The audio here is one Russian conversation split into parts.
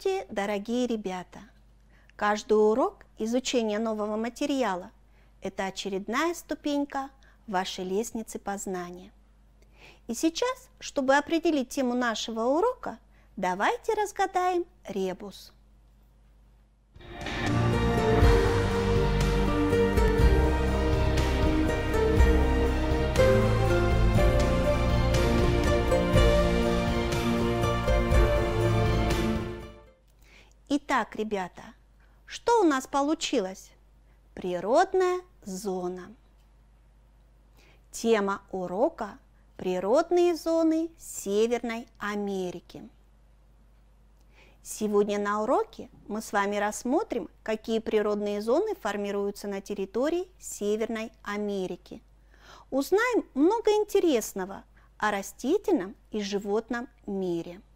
Здравствуйте, дорогие ребята! Каждый урок изучения нового материала – это очередная ступенька вашей лестницы познания. И сейчас, чтобы определить тему нашего урока, давайте разгадаем ребус – Итак, ребята, что у нас получилось? Природная зона. Тема урока – природные зоны Северной Америки. Сегодня на уроке мы с вами рассмотрим, какие природные зоны формируются на территории Северной Америки. Узнаем много интересного о растительном и животном мире –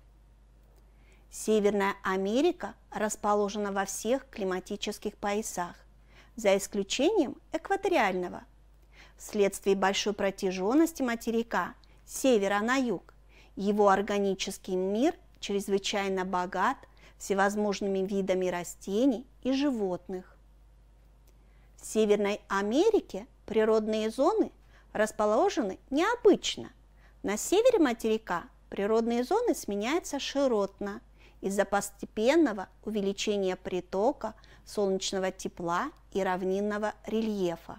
Северная Америка расположена во всех климатических поясах, за исключением экваториального. Вследствие большой протяженности материка с севера на юг, его органический мир чрезвычайно богат всевозможными видами растений и животных. В Северной Америке природные зоны расположены необычно. На севере материка природные зоны сменяются широтно – из-за постепенного увеличения притока солнечного тепла и равнинного рельефа.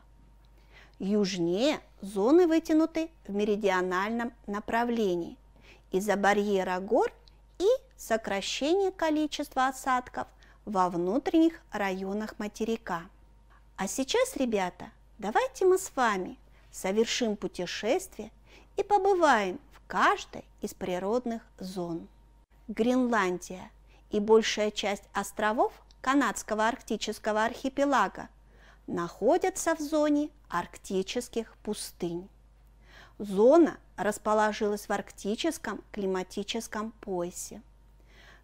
Южнее зоны вытянуты в меридиональном направлении из-за барьера гор и сокращения количества осадков во внутренних районах материка. А сейчас, ребята, давайте мы с вами совершим путешествие и побываем в каждой из природных зон. Гренландия и большая часть островов канадского арктического архипелага находятся в зоне арктических пустынь. Зона расположилась в арктическом климатическом поясе.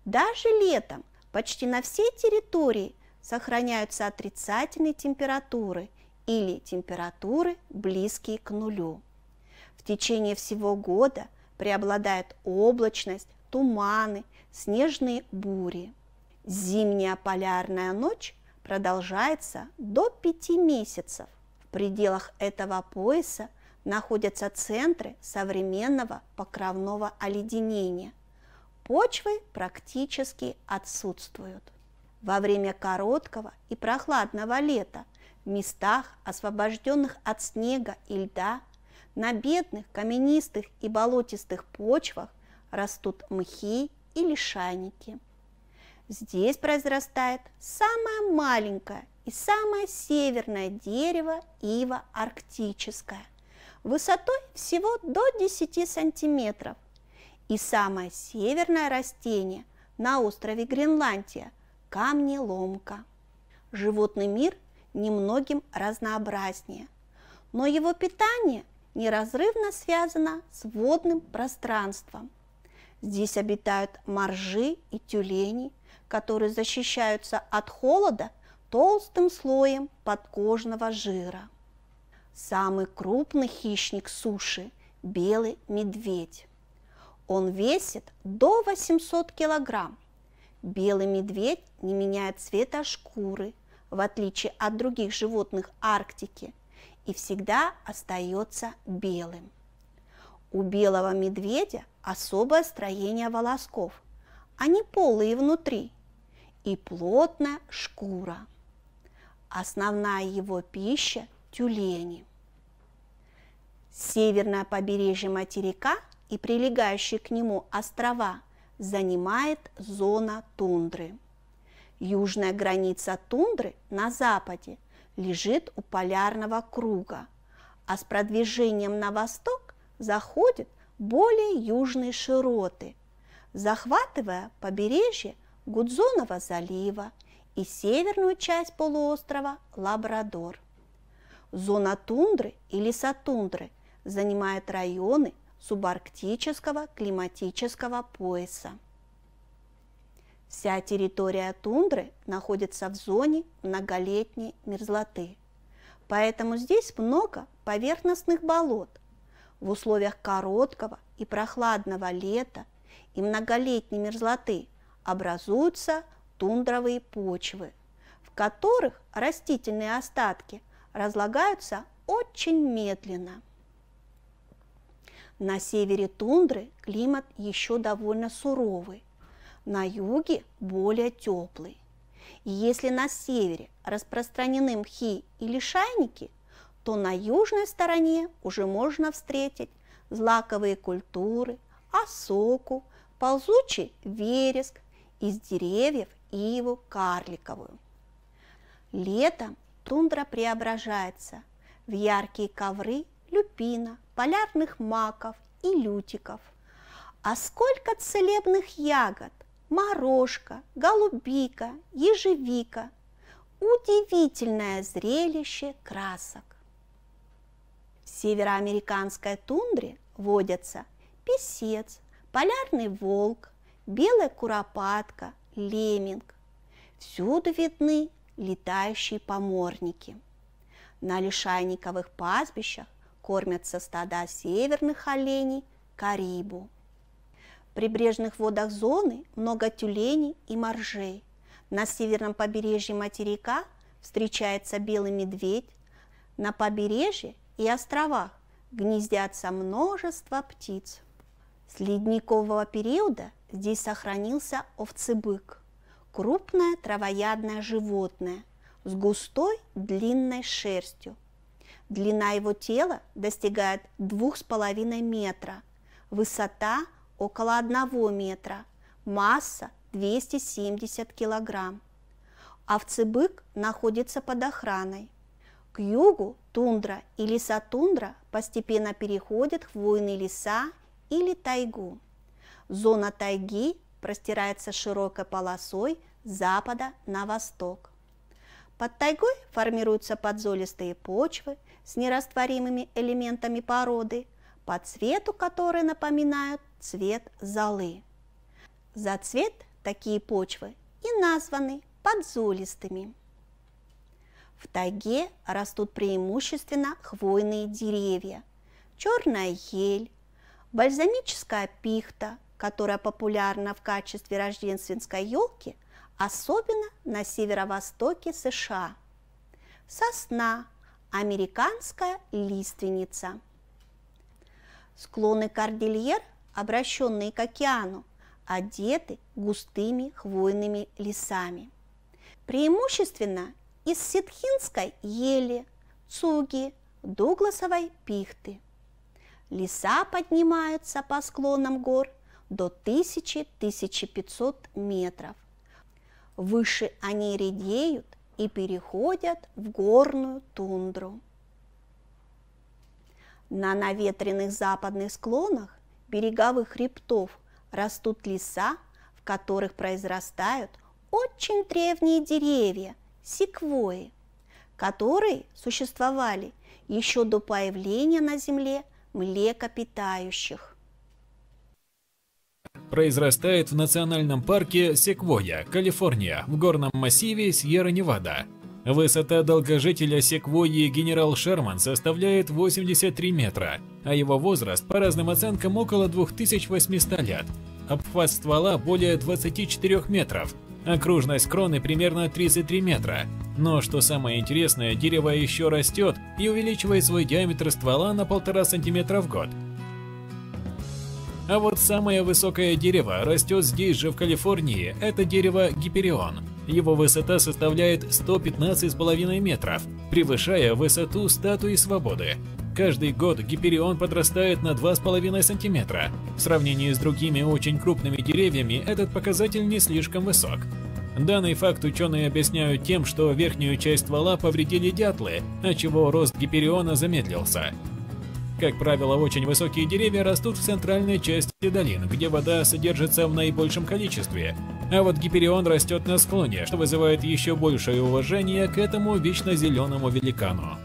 Даже летом почти на всей территории сохраняются отрицательные температуры или температуры, близкие к нулю. В течение всего года преобладает облачность, туманы, снежные бури. Зимняя полярная ночь продолжается до пяти месяцев. В пределах этого пояса находятся центры современного покровного оледенения. Почвы практически отсутствуют. Во время короткого и прохладного лета в местах, освобожденных от снега и льда, на бедных каменистых и болотистых почвах растут мхи и лишайники. Здесь произрастает самое маленькое и самое северное дерево ива арктическое, высотой всего до 10 сантиметров. И самое северное растение на острове Гренландия – камнеломка. Животный мир немногим разнообразнее, но его питание неразрывно связано с водным пространством – Здесь обитают моржи и тюлени, которые защищаются от холода толстым слоем подкожного жира. Самый крупный хищник суши – белый медведь. Он весит до 800 килограмм. Белый медведь не меняет цвета шкуры, в отличие от других животных Арктики, и всегда остается белым. У белого медведя особое строение волосков. Они полые внутри и плотная шкура. Основная его пища – тюлени. Северное побережье материка и прилегающие к нему острова занимает зона тундры. Южная граница тундры на западе лежит у полярного круга, а с продвижением на восток заходит более южные широты, захватывая побережье Гудзонова залива и северную часть полуострова Лабрадор. Зона тундры и лесотундры занимает районы субарктического климатического пояса. Вся территория тундры находится в зоне многолетней мерзлоты, поэтому здесь много поверхностных болот, в условиях короткого и прохладного лета и многолетней мерзлоты образуются тундровые почвы, в которых растительные остатки разлагаются очень медленно. На севере тундры климат еще довольно суровый, на юге более теплый. И если на севере распространены мхи или шайники – то на южной стороне уже можно встретить злаковые культуры, осоку, ползучий вереск, из деревьев иву карликовую. Летом тундра преображается в яркие ковры люпина, полярных маков и лютиков. А сколько целебных ягод, морожка, голубика, ежевика. Удивительное зрелище красок североамериканской тундре водятся песец, полярный волк, белая куропатка, леминг. Всюду видны летающие поморники. На лишайниковых пастбищах кормятся стада северных оленей, карибу. В прибрежных водах зоны много тюленей и моржей. На северном побережье материка встречается белый медведь, на побережье и островах гнездятся множество птиц. С ледникового периода здесь сохранился овцебык – крупное травоядное животное с густой длинной шерстью. Длина его тела достигает 2,5 метра, высота около 1 метра, масса 270 килограмм. Овцебык находится под охраной. К югу Тундра и леса-тундра постепенно переходят в хвойные леса или тайгу. Зона тайги простирается широкой полосой с запада на восток. Под тайгой формируются подзолистые почвы с нерастворимыми элементами породы, по цвету которые напоминают цвет золы. За цвет такие почвы и названы подзолистыми. В тайге растут преимущественно хвойные деревья, черная ель, бальзамическая пихта, которая популярна в качестве рождественской елки, особенно на северо-востоке США. Сосна, американская лиственница. Склоны кордильер, обращенные к океану, одеты густыми хвойными лесами. Преимущественно из ситхинской ели, цуги, дугласовой пихты. Леса поднимаются по склонам гор до 1000-1500 метров. Выше они редеют и переходят в горную тундру. На наветренных западных склонах береговых хребтов растут леса, в которых произрастают очень древние деревья секвои, которые существовали еще до появления на Земле млекопитающих. Произрастает в национальном парке Секвоя, Калифорния, в горном массиве Сьерра-Невада. Высота долгожителя секвойи генерал Шерман составляет 83 метра, а его возраст по разным оценкам около 2800 лет. Обхват ствола более 24 метров, Окружность кроны примерно 33 метра. Но что самое интересное, дерево еще растет и увеличивает свой диаметр ствола на 1,5 см в год. А вот самое высокое дерево растет здесь же, в Калифорнии. Это дерево Гиперион. Его высота составляет 115,5 метров, превышая высоту статуи свободы. Каждый год гиперион подрастает на 2,5 см. В сравнении с другими очень крупными деревьями этот показатель не слишком высок. Данный факт ученые объясняют тем, что верхнюю часть ствола повредили дятлы, отчего рост гипериона замедлился. Как правило, очень высокие деревья растут в центральной части долин, где вода содержится в наибольшем количестве. А вот гиперион растет на склоне, что вызывает еще большее уважение к этому вечно зеленому великану.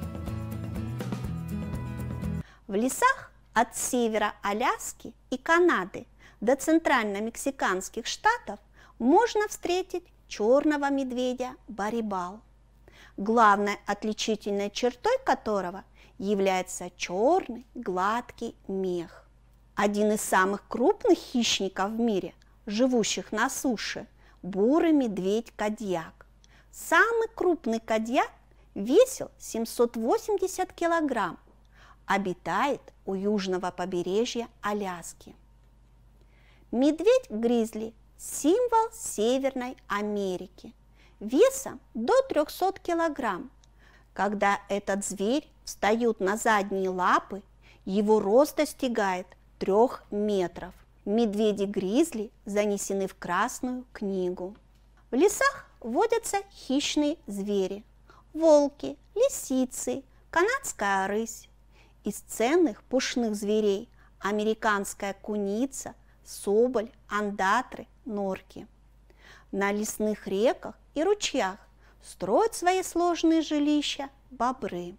В лесах от севера Аляски и Канады до центрально-мексиканских штатов можно встретить черного медведя барибал, главной отличительной чертой которого является черный гладкий мех. Один из самых крупных хищников в мире, живущих на суше, бурый медведь-кадьяк. Самый крупный кадьяк весил 780 килограмм обитает у южного побережья Аляски. Медведь-гризли – символ Северной Америки, весом до 300 килограмм. Когда этот зверь встает на задние лапы, его рост достигает 3 метров. Медведи-гризли занесены в Красную книгу. В лесах водятся хищные звери – волки, лисицы, канадская рысь. Из ценных пушных зверей – американская куница, соболь, андатры, норки. На лесных реках и ручьях строят свои сложные жилища бобры.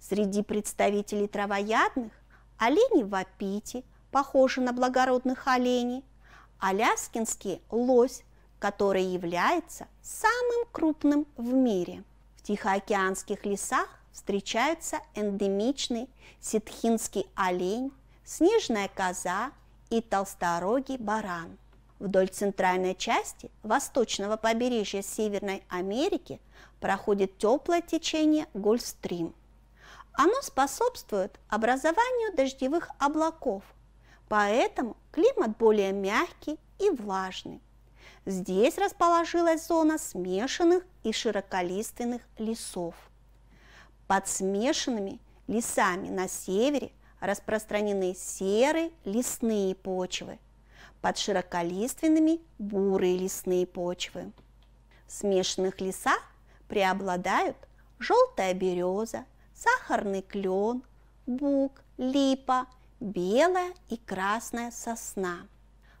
Среди представителей травоядных – олени в вапити, похожи на благородных оленей, аляскинский лось, который является самым крупным в мире. В тихоокеанских лесах встречаются эндемичный ситхинский олень, снежная коза и толсторогий баран. Вдоль центральной части восточного побережья Северной Америки проходит теплое течение Гольфстрим. Оно способствует образованию дождевых облаков, поэтому климат более мягкий и влажный. Здесь расположилась зона смешанных и широколиственных лесов. Под смешанными лесами на севере распространены серые лесные почвы, под широколиственными бурые лесные почвы. В смешанных лесах преобладают желтая береза, сахарный клен, бук, липа, белая и красная сосна.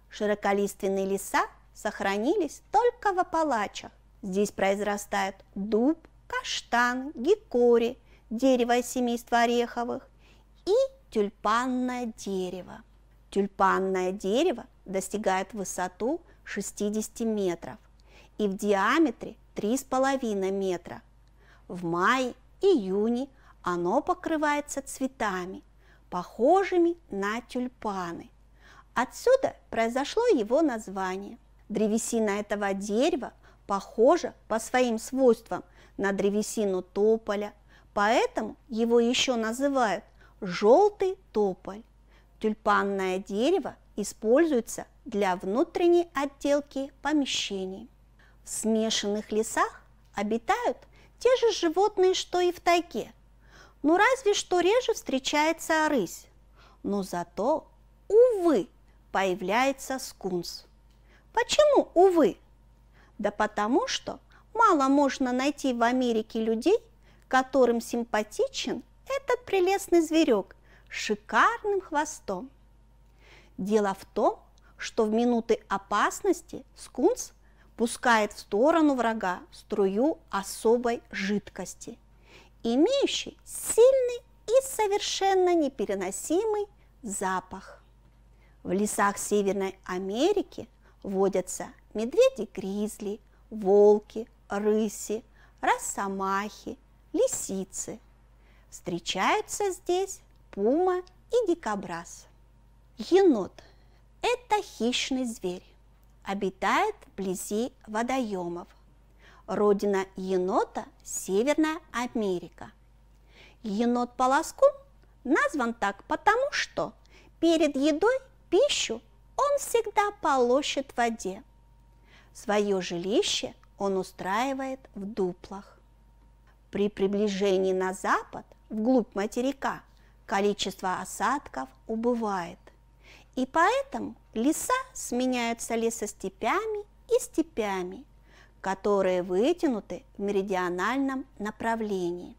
Широколиственные леса сохранились только в Апалачах. Здесь произрастают дуб, каштан, гикори, дерево семейства ореховых и тюльпанное дерево. Тюльпанное дерево достигает высоту 60 метров и в диаметре 3,5 метра. В мае, июне оно покрывается цветами, похожими на тюльпаны. Отсюда произошло его название. Древесина этого дерева – похожа по своим свойствам на древесину тополя, поэтому его еще называют желтый тополь. Тюльпанное дерево используется для внутренней отделки помещений. В смешанных лесах обитают те же животные, что и в тайге. но ну, разве что реже встречается рысь. Но зато, увы, появляется скунс. Почему увы? Да потому что мало можно найти в Америке людей, которым симпатичен этот прелестный зверек с шикарным хвостом. Дело в том, что в минуты опасности скунс пускает в сторону врага струю особой жидкости, имеющей сильный и совершенно непереносимый запах. В лесах Северной Америки водятся медведи-гризли, волки, рыси, росомахи, лисицы. Встречаются здесь пума и дикобраз. Енот – это хищный зверь, обитает вблизи водоемов. Родина енота – Северная Америка. Енот-полоскун назван так потому, что перед едой пищу он всегда полощет в воде – Свое жилище он устраивает в дуплах. При приближении на запад, вглубь материка, количество осадков убывает. И поэтому леса сменяются лесостепями и степями, которые вытянуты в меридиональном направлении.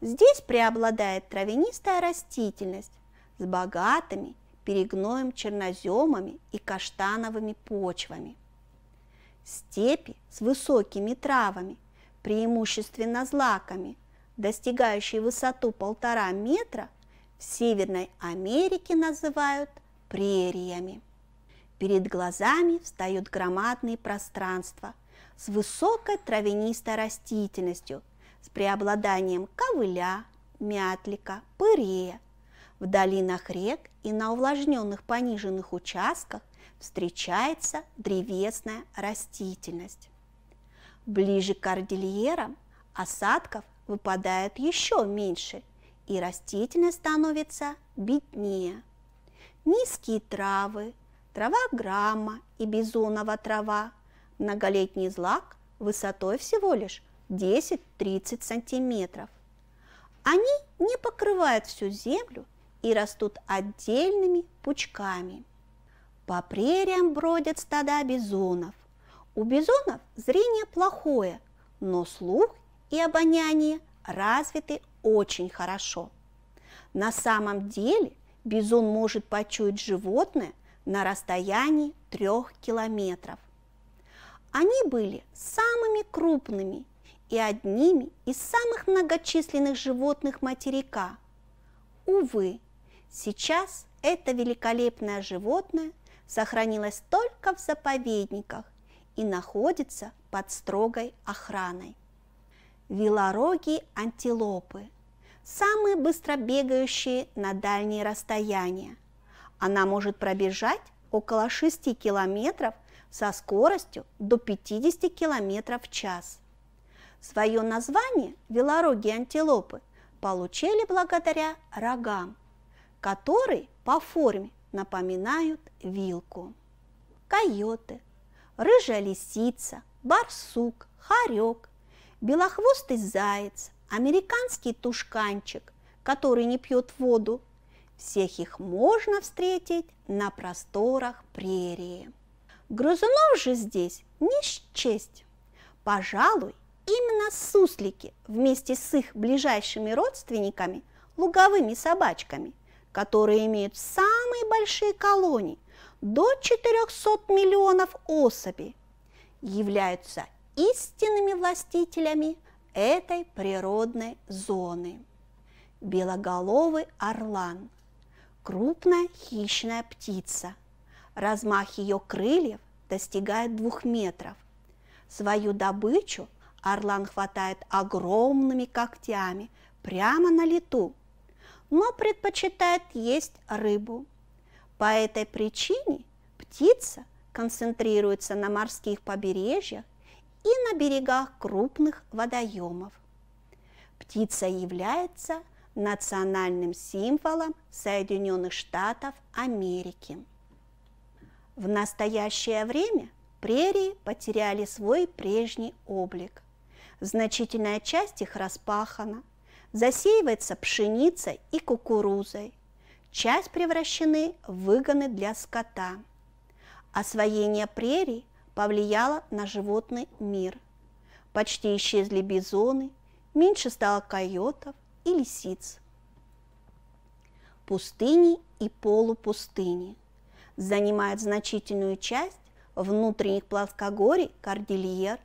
Здесь преобладает травянистая растительность с богатыми перегноем черноземами и каштановыми почвами. Степи с высокими травами, преимущественно злаками, достигающие высоту полтора метра, в Северной Америке называют прериями. Перед глазами встают громадные пространства с высокой травянистой растительностью, с преобладанием ковыля, мятлика, пырея. В долинах рек и на увлажненных пониженных участках встречается древесная растительность. Ближе к кордильерам осадков выпадает еще меньше, и растительность становится беднее. Низкие травы, трава грамма и бизонова трава, многолетний злак высотой всего лишь 10-30 сантиметров. Они не покрывают всю землю и растут отдельными пучками – по прериям бродят стада бизонов. У бизонов зрение плохое, но слух и обоняние развиты очень хорошо. На самом деле бизон может почуять животное на расстоянии трех километров. Они были самыми крупными и одними из самых многочисленных животных материка. Увы, сейчас это великолепное животное сохранилось только в заповедниках и находится под строгой охраной. Велорогие антилопы – самые быстро бегающие на дальние расстояния. Она может пробежать около 6 километров со скоростью до 50 километров в час. Свое название велорогие антилопы получили благодаря рогам, которые по форме напоминают вилку. Койоты, рыжая лисица, барсук, хорек, белохвостый заяц, американский тушканчик, который не пьет воду. Всех их можно встретить на просторах прерии. Грызунов же здесь не счесть. Пожалуй, именно суслики вместе с их ближайшими родственниками, луговыми собачками, которые имеют самые большие колонии, до 400 миллионов особей, являются истинными властителями этой природной зоны. Белоголовый орлан – крупная хищная птица. Размах ее крыльев достигает двух метров. Свою добычу орлан хватает огромными когтями прямо на лету – но предпочитает есть рыбу. По этой причине птица концентрируется на морских побережьях и на берегах крупных водоемов. Птица является национальным символом Соединенных Штатов Америки. В настоящее время прерии потеряли свой прежний облик. Значительная часть их распахана, засеивается пшеницей и кукурузой. Часть превращены в выгоны для скота. Освоение прерий повлияло на животный мир. Почти исчезли бизоны, меньше стало койотов и лисиц. Пустыни и полупустыни занимают значительную часть внутренних плоскогорий Кордильер,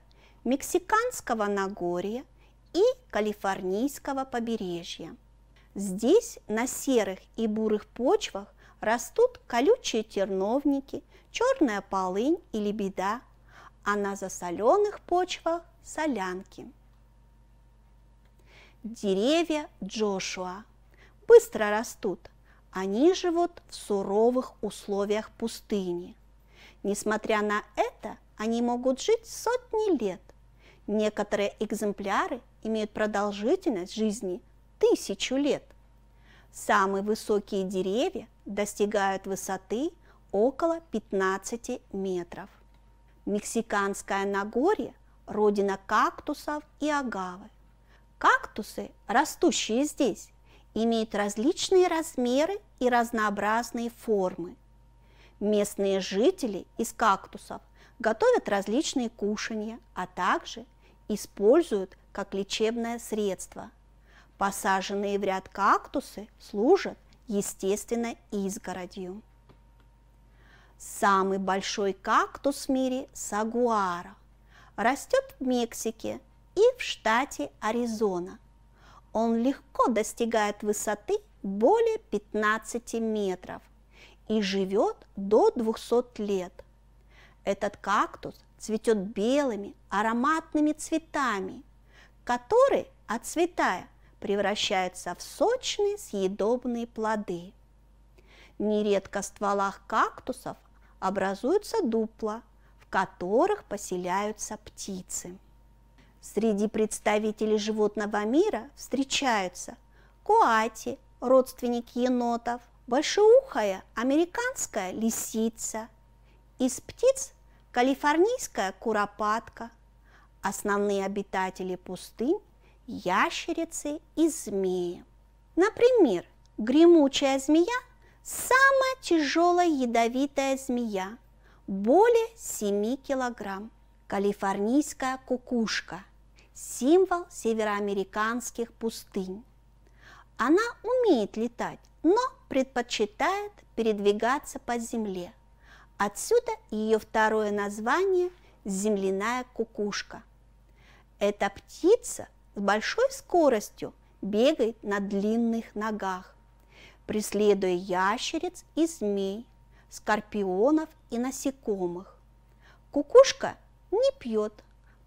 Мексиканского Нагорья – и Калифорнийского побережья. Здесь на серых и бурых почвах растут колючие терновники, черная полынь и лебеда, а на засоленных почвах – солянки. Деревья Джошуа быстро растут. Они живут в суровых условиях пустыни. Несмотря на это, они могут жить сотни лет. Некоторые экземпляры имеют продолжительность жизни тысячу лет. Самые высокие деревья достигают высоты около 15 метров. Мексиканское Нагорье – родина кактусов и агавы. Кактусы, растущие здесь, имеют различные размеры и разнообразные формы. Местные жители из кактусов готовят различные кушанья, а также используют как лечебное средство. Посаженные в ряд кактусы служат естественной изгородью. Самый большой кактус в мире – сагуара. Растет в Мексике и в штате Аризона. Он легко достигает высоты более 15 метров и живет до 200 лет. Этот кактус цветет белыми ароматными цветами – которые, отцветая, превращаются в сочные съедобные плоды. Нередко в стволах кактусов образуются дупла, в которых поселяются птицы. Среди представителей животного мира встречаются куати, родственник енотов, большеухая американская лисица, из птиц калифорнийская куропатка – Основные обитатели пустынь – ящерицы и змеи. Например, гремучая змея – самая тяжелая ядовитая змея, более 7 килограмм. Калифорнийская кукушка – символ североамериканских пустынь. Она умеет летать, но предпочитает передвигаться по земле. Отсюда ее второе название – земляная кукушка – эта птица с большой скоростью бегает на длинных ногах, преследуя ящериц и змей, скорпионов и насекомых. Кукушка не пьет,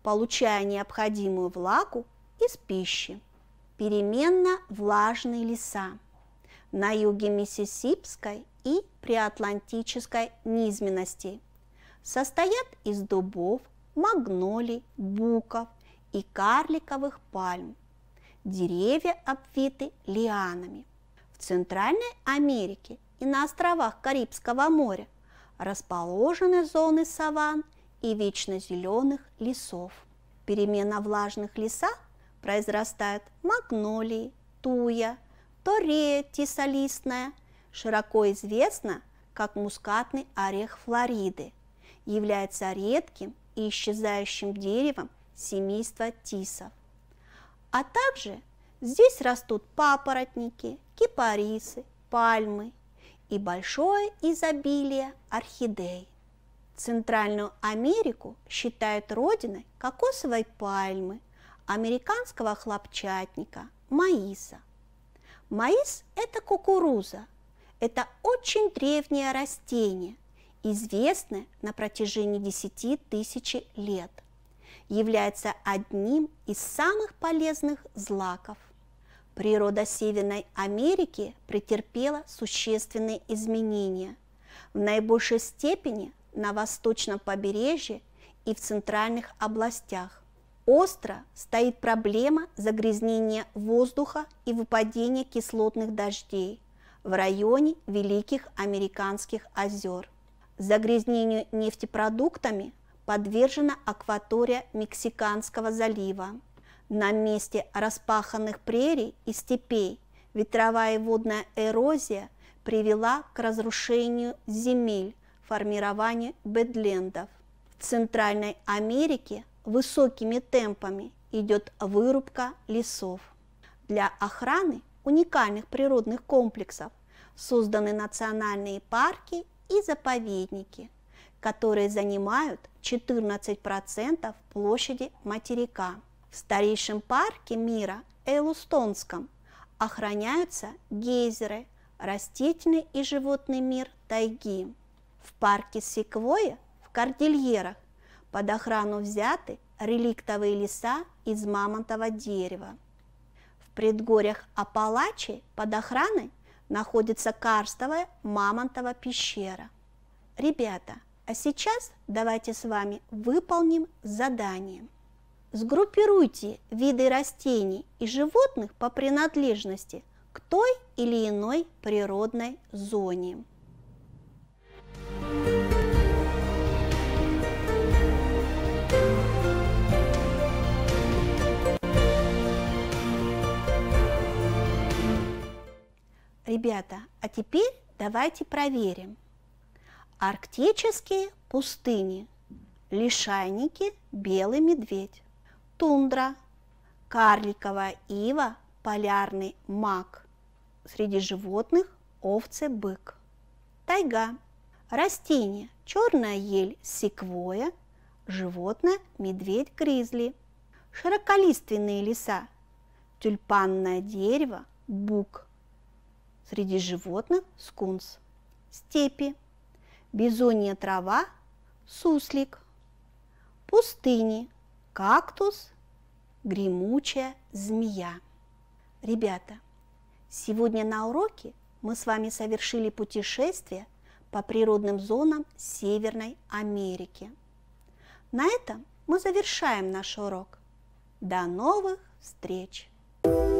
получая необходимую влагу из пищи. Переменно влажные леса на юге Миссисипской и Приатлантической низменностей состоят из дубов, магнолий, буков, и карликовых пальм. Деревья обвиты лианами. В Центральной Америке и на островах Карибского моря расположены зоны саван и вечно зеленых лесов. Перемена влажных лесах произрастают магнолии, туя, торея тисолистная, широко известна как мускатный орех Флориды, является редким и исчезающим деревом семейства тисов. А также здесь растут папоротники, кипарисы, пальмы и большое изобилие орхидей. Центральную Америку считают родиной кокосовой пальмы, американского хлопчатника, маиса. Маис – это кукуруза. Это очень древнее растение, известное на протяжении 10 тысяч лет – является одним из самых полезных злаков. Природа Северной Америки претерпела существенные изменения. В наибольшей степени на восточном побережье и в центральных областях. Остро стоит проблема загрязнения воздуха и выпадения кислотных дождей в районе Великих Американских озер. Загрязнению нефтепродуктами подвержена акватория Мексиканского залива. На месте распаханных прерий и степей ветровая и водная эрозия привела к разрушению земель, формированию бедлендов. В Центральной Америке высокими темпами идет вырубка лесов. Для охраны уникальных природных комплексов созданы национальные парки и заповедники, которые занимают 14% площади материка. В старейшем парке мира Элустонском охраняются гейзеры, растительный и животный мир тайги. В парке Секвоя в Кордильерах под охрану взяты реликтовые леса из мамонтового дерева. В предгорьях Апалачи под охраной находится карстовая мамонтова пещера. Ребята – а сейчас давайте с вами выполним задание. Сгруппируйте виды растений и животных по принадлежности к той или иной природной зоне. Ребята, а теперь давайте проверим – Арктические пустыни. Лишайники, белый медведь. Тундра. Карликовая ива, полярный мак. Среди животных овцы, бык. Тайга. Растение. Черная ель, секвоя. Животное – медведь, гризли. Широколиственные леса. Тюльпанное дерево, бук. Среди животных – скунс. Степи бизонья трава, суслик. Пустыни, кактус, гремучая змея. Ребята, сегодня на уроке мы с вами совершили путешествие по природным зонам Северной Америки. На этом мы завершаем наш урок. До новых встреч! thank you